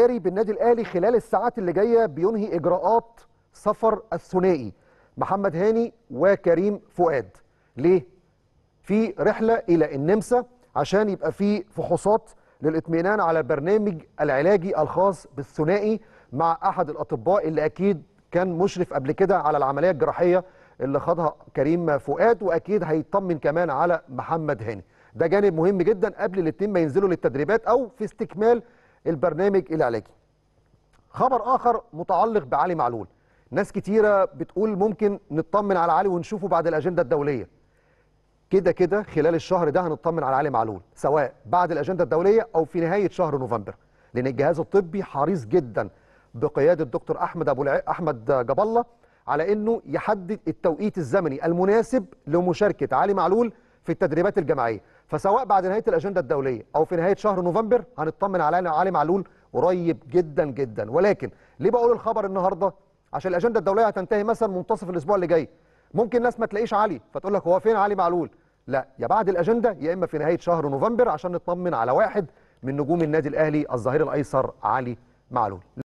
جاري بالنادي الاهلي خلال الساعات اللي جايه بينهي اجراءات سفر الثنائي محمد هاني وكريم فؤاد ليه في رحله الى النمسا عشان يبقى في فحوصات للاطمئنان على البرنامج العلاجي الخاص بالثنائي مع احد الاطباء اللي اكيد كان مشرف قبل كده على العمليه الجراحيه اللي خاضها كريم فؤاد واكيد هيطمن كمان على محمد هاني ده جانب مهم جدا قبل الاثنين ما ينزلوا للتدريبات او في استكمال البرنامج العلاجي خبر اخر متعلق بعلي معلول ناس كتيره بتقول ممكن نطمن على علي ونشوفه بعد الاجنده الدوليه كده كده خلال الشهر ده هنطمن على علي معلول سواء بعد الاجنده الدوليه او في نهايه شهر نوفمبر لان الجهاز الطبي حريص جدا بقياده الدكتور احمد ابو الع... احمد جاب الله على انه يحدد التوقيت الزمني المناسب لمشاركه علي معلول في التدريبات الجماعيه فسواء بعد نهايه الاجنده الدوليه او في نهايه شهر نوفمبر هنطمن على علي معلول قريب جدا جدا ولكن ليه بقول الخبر النهارده عشان الاجنده الدوليه هتنتهي مثلا منتصف الاسبوع اللي جاي ممكن ناس ما تلاقيش علي فتقول لك هو فين علي معلول لا يا بعد الاجنده يا اما في نهايه شهر نوفمبر عشان نطمن على واحد من نجوم النادي الاهلي الظهير الايسر علي معلول